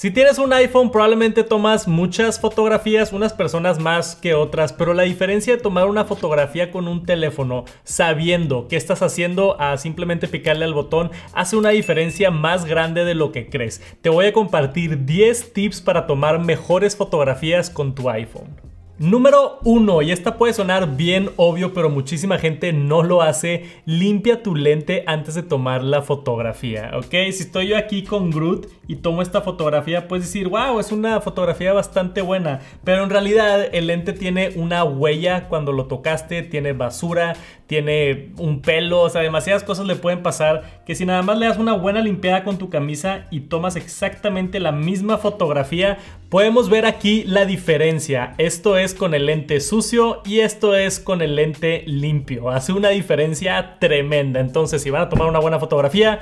Si tienes un iPhone probablemente tomas muchas fotografías, unas personas más que otras, pero la diferencia de tomar una fotografía con un teléfono sabiendo qué estás haciendo a simplemente picarle al botón hace una diferencia más grande de lo que crees. Te voy a compartir 10 tips para tomar mejores fotografías con tu iPhone. Número uno, y esta puede sonar bien obvio, pero muchísima gente no lo hace, limpia tu lente antes de tomar la fotografía, ¿ok? Si estoy yo aquí con Groot y tomo esta fotografía, puedes decir, wow, es una fotografía bastante buena, pero en realidad el lente tiene una huella cuando lo tocaste, tiene basura, tiene un pelo, o sea, demasiadas cosas le pueden pasar que si nada más le das una buena limpiada con tu camisa y tomas exactamente la misma fotografía, Podemos ver aquí la diferencia. Esto es con el lente sucio y esto es con el lente limpio. Hace una diferencia tremenda. Entonces, si van a tomar una buena fotografía,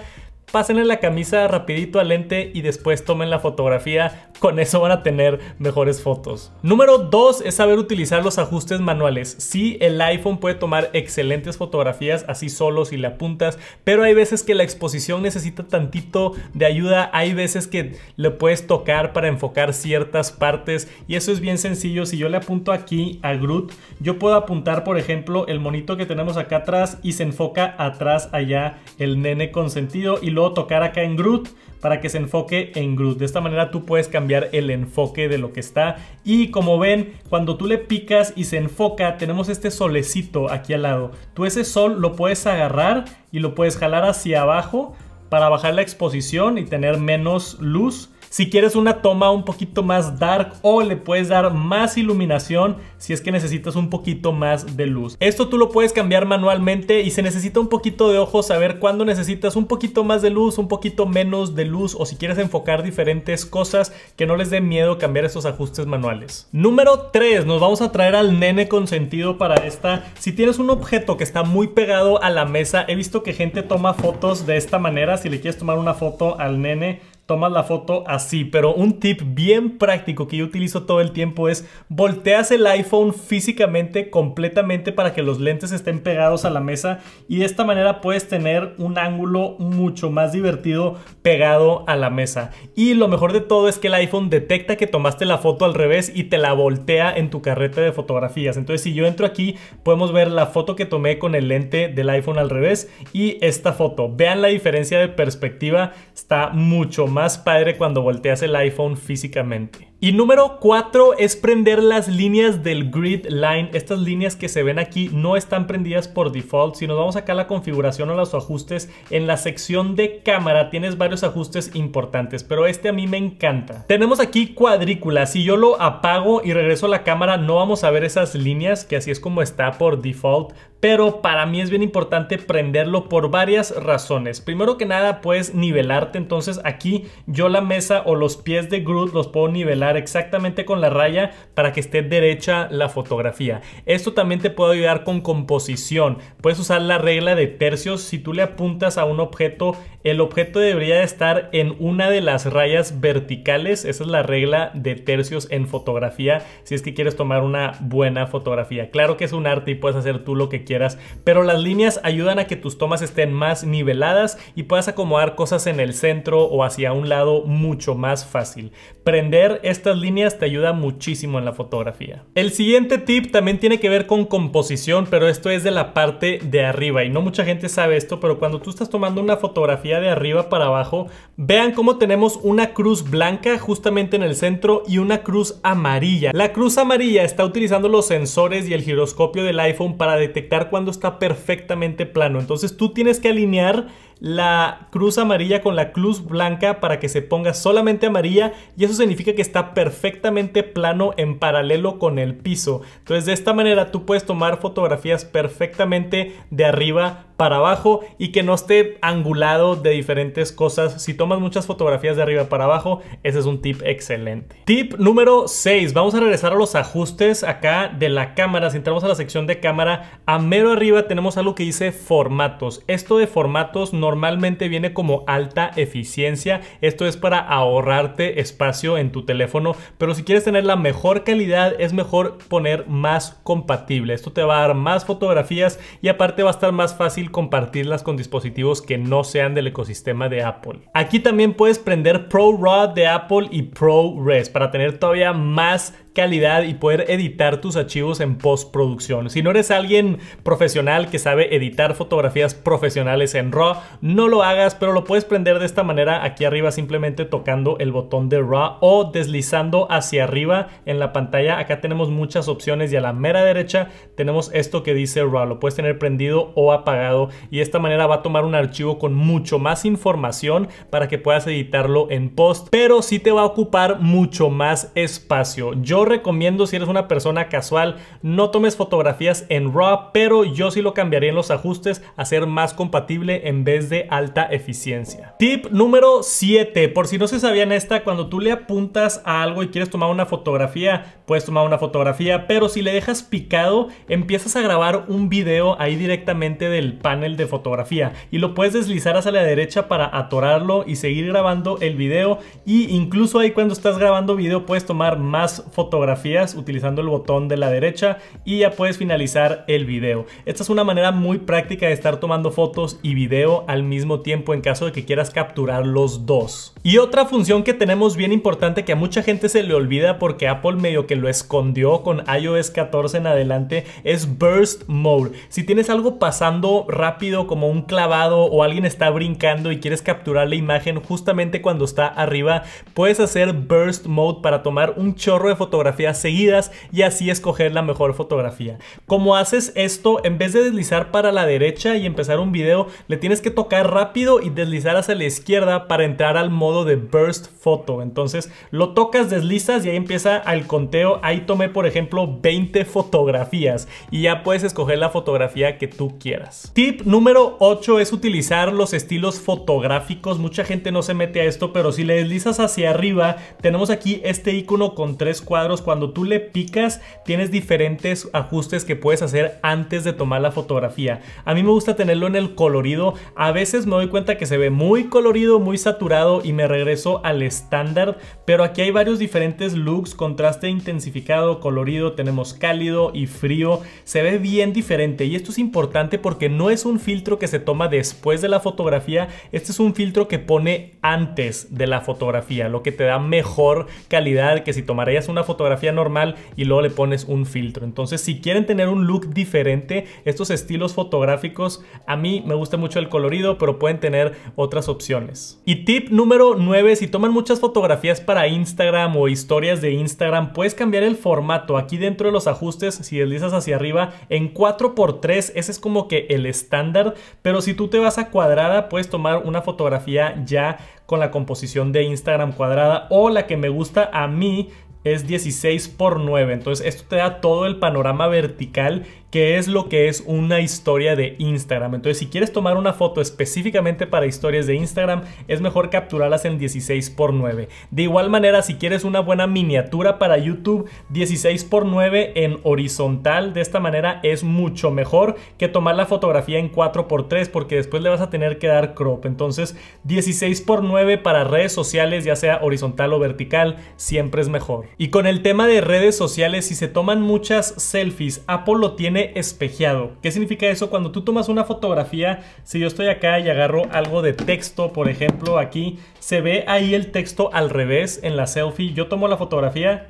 pásenle la camisa rapidito al lente y después tomen la fotografía, con eso van a tener mejores fotos. Número 2 es saber utilizar los ajustes manuales. Sí, el iPhone puede tomar excelentes fotografías así solo si le apuntas, pero hay veces que la exposición necesita tantito de ayuda, hay veces que le puedes tocar para enfocar ciertas partes y eso es bien sencillo. Si yo le apunto aquí a Groot, yo puedo apuntar por ejemplo el monito que tenemos acá atrás y se enfoca atrás allá el nene consentido y luego tocar acá en Groot para que se enfoque en Groot. De esta manera tú puedes cambiar el enfoque de lo que está. Y como ven, cuando tú le picas y se enfoca, tenemos este solecito aquí al lado. Tú ese sol lo puedes agarrar y lo puedes jalar hacia abajo para bajar la exposición y tener menos luz si quieres una toma un poquito más dark o le puedes dar más iluminación si es que necesitas un poquito más de luz. Esto tú lo puedes cambiar manualmente y se necesita un poquito de ojo saber cuándo necesitas un poquito más de luz, un poquito menos de luz o si quieres enfocar diferentes cosas que no les dé miedo cambiar esos ajustes manuales. Número 3, nos vamos a traer al nene consentido para esta. Si tienes un objeto que está muy pegado a la mesa, he visto que gente toma fotos de esta manera, si le quieres tomar una foto al nene, tomas la foto así. Pero un tip bien práctico que yo utilizo todo el tiempo es volteas el iPhone físicamente completamente para que los lentes estén pegados a la mesa y de esta manera puedes tener un ángulo mucho más divertido pegado a la mesa. Y lo mejor de todo es que el iPhone detecta que tomaste la foto al revés y te la voltea en tu carrete de fotografías. Entonces si yo entro aquí podemos ver la foto que tomé con el lente del iPhone al revés y esta foto. Vean la diferencia de perspectiva, está mucho más más padre cuando volteas el iPhone físicamente. Y número 4 es prender las líneas del grid line. Estas líneas que se ven aquí no están prendidas por default. Si nos vamos acá a la configuración o los ajustes, en la sección de cámara tienes varios ajustes importantes, pero este a mí me encanta. Tenemos aquí cuadrícula. Si yo lo apago y regreso a la cámara, no vamos a ver esas líneas, que así es como está por default pero para mí es bien importante prenderlo por varias razones. Primero que nada, puedes nivelarte, entonces aquí yo la mesa o los pies de Groot los puedo nivelar exactamente con la raya para que esté derecha la fotografía. Esto también te puede ayudar con composición. Puedes usar la regla de tercios. Si tú le apuntas a un objeto, el objeto debería estar en una de las rayas verticales. Esa es la regla de tercios en fotografía si es que quieres tomar una buena fotografía. Claro que es un arte y puedes hacer tú lo que quieras, pero las líneas ayudan a que tus tomas estén más niveladas y puedas acomodar cosas en el centro o hacia un lado mucho más fácil. Prender estas líneas te ayuda muchísimo en la fotografía. El siguiente tip también tiene que ver con composición, pero esto es de la parte de arriba y no mucha gente sabe esto, pero cuando tú estás tomando una fotografía de arriba para abajo, vean cómo tenemos una cruz blanca justamente en el centro y una cruz amarilla. La cruz amarilla está utilizando los sensores y el giroscopio del iPhone para detectar cuando está perfectamente plano. Entonces tú tienes que alinear la cruz amarilla con la cruz blanca para que se ponga solamente amarilla y eso significa que está perfectamente plano en paralelo con el piso. Entonces de esta manera tú puedes tomar fotografías perfectamente de arriba para abajo y que no esté angulado de diferentes cosas. Si tomas muchas fotografías de arriba para abajo, ese es un tip excelente. Tip número 6. Vamos a regresar a los ajustes acá de la cámara. Si entramos a la sección de cámara, a mero arriba tenemos algo que dice formatos. Esto de formatos normalmente viene como alta eficiencia. Esto es para ahorrarte espacio en tu teléfono. Pero si quieres tener la mejor calidad, es mejor poner más compatible. Esto te va a dar más fotografías y aparte va a estar más fácil compartirlas con dispositivos que no sean del ecosistema de Apple. Aquí también puedes prender ProRAW de Apple y ProRes para tener todavía más calidad y poder editar tus archivos en postproducción. Si no eres alguien profesional que sabe editar fotografías profesionales en RAW, no lo hagas, pero lo puedes prender de esta manera aquí arriba simplemente tocando el botón de RAW o deslizando hacia arriba en la pantalla. Acá tenemos muchas opciones y a la mera derecha tenemos esto que dice RAW. Lo puedes tener prendido o apagado y de esta manera va a tomar un archivo con mucho más información para que puedas editarlo en post, pero sí te va a ocupar mucho más espacio. Yo recomiendo si eres una persona casual, no tomes fotografías en RAW, pero yo sí lo cambiaría en los ajustes a ser más compatible en vez de alta eficiencia. Tip número 7, por si no se sabían esta, cuando tú le apuntas a algo y quieres tomar una fotografía, puedes tomar una fotografía, pero si le dejas picado, empiezas a grabar un video ahí directamente del panel de fotografía y lo puedes deslizar hacia la derecha para atorarlo y seguir grabando el video y incluso ahí cuando estás grabando video puedes tomar más fotografías fotografías utilizando el botón de la derecha y ya puedes finalizar el video. Esta es una manera muy práctica de estar tomando fotos y video al mismo tiempo en caso de que quieras capturar los dos. Y otra función que tenemos bien importante que a mucha gente se le olvida porque Apple medio que lo escondió con iOS 14 en adelante es Burst Mode. Si tienes algo pasando rápido como un clavado o alguien está brincando y quieres capturar la imagen justamente cuando está arriba, puedes hacer Burst Mode para tomar un chorro de fotografías fotografías seguidas y así escoger la mejor fotografía. Como haces esto, en vez de deslizar para la derecha y empezar un video, le tienes que tocar rápido y deslizar hacia la izquierda para entrar al modo de burst photo. Entonces lo tocas, deslizas y ahí empieza el conteo. Ahí tomé por ejemplo 20 fotografías y ya puedes escoger la fotografía que tú quieras. Tip número 8 es utilizar los estilos fotográficos. Mucha gente no se mete a esto, pero si le deslizas hacia arriba, tenemos aquí este icono con tres cuadros cuando tú le picas, tienes diferentes ajustes que puedes hacer antes de tomar la fotografía. A mí me gusta tenerlo en el colorido. A veces me doy cuenta que se ve muy colorido, muy saturado y me regreso al estándar. Pero aquí hay varios diferentes looks, contraste intensificado, colorido, tenemos cálido y frío. Se ve bien diferente y esto es importante porque no es un filtro que se toma después de la fotografía. Este es un filtro que pone antes de la fotografía, lo que te da mejor calidad que si tomarías una fotografía fotografía normal y luego le pones un filtro. Entonces, si quieren tener un look diferente, estos estilos fotográficos, a mí me gusta mucho el colorido, pero pueden tener otras opciones. Y tip número 9, si toman muchas fotografías para Instagram o historias de Instagram, puedes cambiar el formato. Aquí dentro de los ajustes, si deslizas hacia arriba, en 4x3, ese es como que el estándar, pero si tú te vas a cuadrada, puedes tomar una fotografía ya con la composición de Instagram cuadrada o la que me gusta a mí es 16 por 9. Entonces esto te da todo el panorama vertical que es lo que es una historia de Instagram. Entonces, si quieres tomar una foto específicamente para historias de Instagram, es mejor capturarlas en 16 por 9. De igual manera, si quieres una buena miniatura para YouTube, 16 por 9 en horizontal, de esta manera es mucho mejor que tomar la fotografía en 4 x 3 porque después le vas a tener que dar crop. Entonces, 16 por 9 para redes sociales, ya sea horizontal o vertical, siempre es mejor. Y con el tema de redes sociales, si se toman muchas selfies, Apple lo tiene espejado. ¿Qué significa eso? Cuando tú tomas una fotografía, si yo estoy acá y agarro algo de texto, por ejemplo, aquí, se ve ahí el texto al revés en la selfie. Yo tomo la fotografía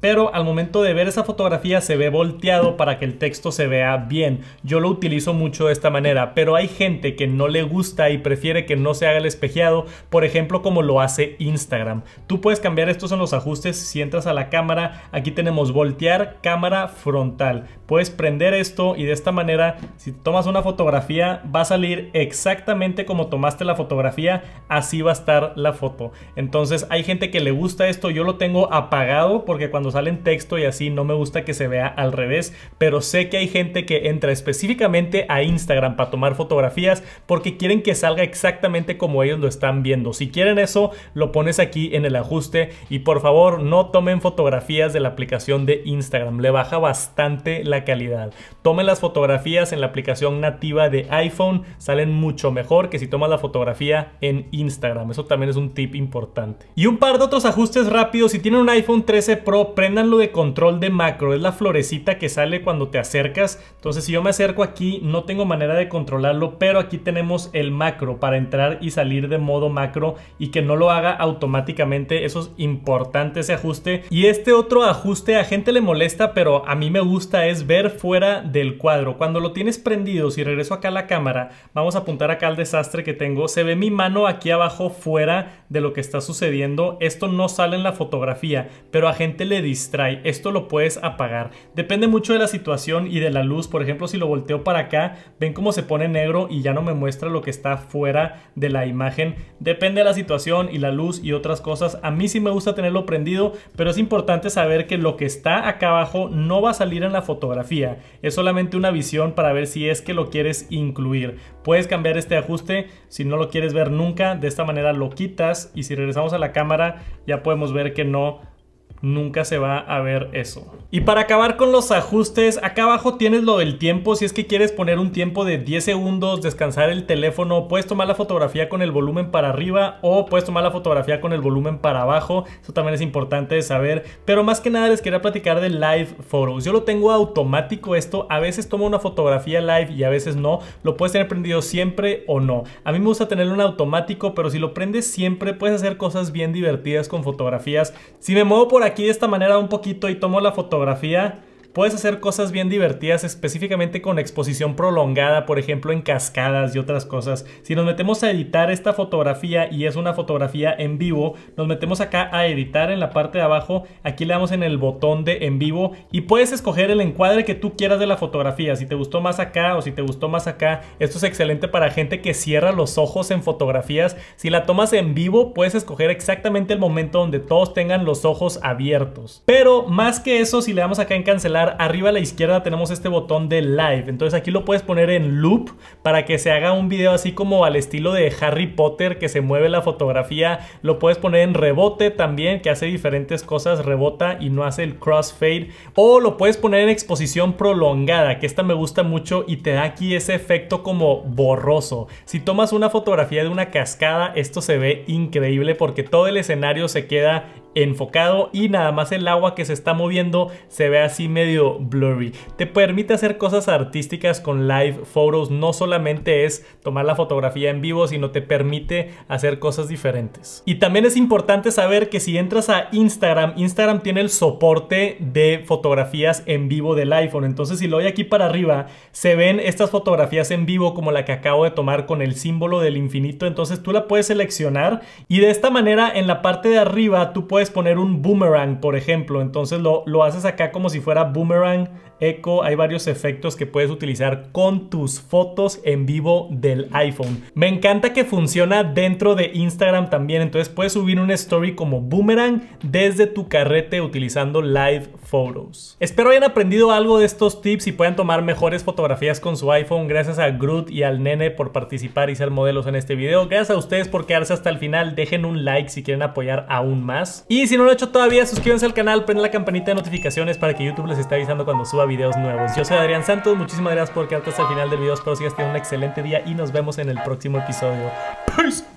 pero al momento de ver esa fotografía se ve volteado para que el texto se vea bien. Yo lo utilizo mucho de esta manera, pero hay gente que no le gusta y prefiere que no se haga el espejeado, por ejemplo como lo hace Instagram. Tú puedes cambiar estos en los ajustes si entras a la cámara, aquí tenemos voltear cámara frontal. Puedes prender esto y de esta manera si tomas una fotografía va a salir exactamente como tomaste la fotografía, así va a estar la foto. Entonces hay gente que le gusta esto, yo lo tengo apagado porque cuando salen texto y así no me gusta que se vea al revés, pero sé que hay gente que entra específicamente a Instagram para tomar fotografías porque quieren que salga exactamente como ellos lo están viendo. Si quieren eso, lo pones aquí en el ajuste y por favor no tomen fotografías de la aplicación de Instagram, le baja bastante la calidad. Tomen las fotografías en la aplicación nativa de iPhone, salen mucho mejor que si tomas la fotografía en Instagram. Eso también es un tip importante. Y un par de otros ajustes rápidos, si tienen un iPhone 13 Pro prendan lo de control de macro, es la florecita que sale cuando te acercas. Entonces si yo me acerco aquí no tengo manera de controlarlo, pero aquí tenemos el macro para entrar y salir de modo macro y que no lo haga automáticamente. Eso es importante ese ajuste. Y este otro ajuste a gente le molesta, pero a mí me gusta es ver fuera del cuadro. Cuando lo tienes prendido, si regreso acá a la cámara, vamos a apuntar acá al desastre que tengo. Se ve mi mano aquí abajo fuera de lo que está sucediendo. Esto no sale en la fotografía, pero a gente le distrae. Esto lo puedes apagar. Depende mucho de la situación y de la luz. Por ejemplo, si lo volteo para acá, ven cómo se pone negro y ya no me muestra lo que está fuera de la imagen. Depende de la situación y la luz y otras cosas. A mí sí me gusta tenerlo prendido, pero es importante saber que lo que está acá abajo no va a salir en la fotografía. Es solamente una visión para ver si es que lo quieres incluir. Puedes cambiar este ajuste si no lo quieres ver nunca. De esta manera lo quitas y si regresamos a la cámara ya podemos ver que no nunca se va a ver eso. Y para acabar con los ajustes, acá abajo tienes lo del tiempo, si es que quieres poner un tiempo de 10 segundos, descansar el teléfono, puedes tomar la fotografía con el volumen para arriba o puedes tomar la fotografía con el volumen para abajo, eso también es importante de saber, pero más que nada les quería platicar de Live Photos, yo lo tengo automático esto, a veces tomo una fotografía live y a veces no, lo puedes tener prendido siempre o no, a mí me gusta tenerlo en automático, pero si lo prendes siempre puedes hacer cosas bien divertidas con fotografías, si me muevo por aquí de esta manera un poquito y tomo la fotografía Puedes hacer cosas bien divertidas específicamente con exposición prolongada, por ejemplo en cascadas y otras cosas. Si nos metemos a editar esta fotografía y es una fotografía en vivo, nos metemos acá a editar en la parte de abajo, aquí le damos en el botón de en vivo y puedes escoger el encuadre que tú quieras de la fotografía, si te gustó más acá o si te gustó más acá. Esto es excelente para gente que cierra los ojos en fotografías. Si la tomas en vivo, puedes escoger exactamente el momento donde todos tengan los ojos abiertos. Pero más que eso, si le damos acá en cancelar, arriba a la izquierda tenemos este botón de live. Entonces aquí lo puedes poner en loop para que se haga un video así como al estilo de Harry Potter que se mueve la fotografía. Lo puedes poner en rebote también que hace diferentes cosas, rebota y no hace el crossfade. O lo puedes poner en exposición prolongada, que esta me gusta mucho y te da aquí ese efecto como borroso. Si tomas una fotografía de una cascada, esto se ve increíble porque todo el escenario se queda enfocado y nada más el agua que se está moviendo se ve así medio blurry. Te permite hacer cosas artísticas con live photos, no solamente es tomar la fotografía en vivo, sino te permite hacer cosas diferentes. Y también es importante saber que si entras a Instagram, Instagram tiene el soporte de fotografías en vivo del iPhone, entonces si lo doy aquí para arriba, se ven estas fotografías en vivo como la que acabo de tomar con el símbolo del infinito, entonces tú la puedes seleccionar y de esta manera en la parte de arriba tú puedes poner un boomerang, por ejemplo. Entonces lo, lo haces acá como si fuera boomerang Echo, hay varios efectos que puedes utilizar con tus fotos en vivo del iPhone. Me encanta que funciona dentro de Instagram también, entonces puedes subir un story como boomerang desde tu carrete utilizando live photos. Espero hayan aprendido algo de estos tips y puedan tomar mejores fotografías con su iPhone. Gracias a Groot y al Nene por participar y ser modelos en este video. Gracias a ustedes por quedarse hasta el final. Dejen un like si quieren apoyar aún más. Y si no lo han hecho todavía, suscríbanse al canal, prenden la campanita de notificaciones para que YouTube les esté avisando cuando suba videos nuevos. Yo soy Adrián Santos, muchísimas gracias por quedarte hasta el final del video. Espero sigas teniendo un excelente día y nos vemos en el próximo episodio. Peace.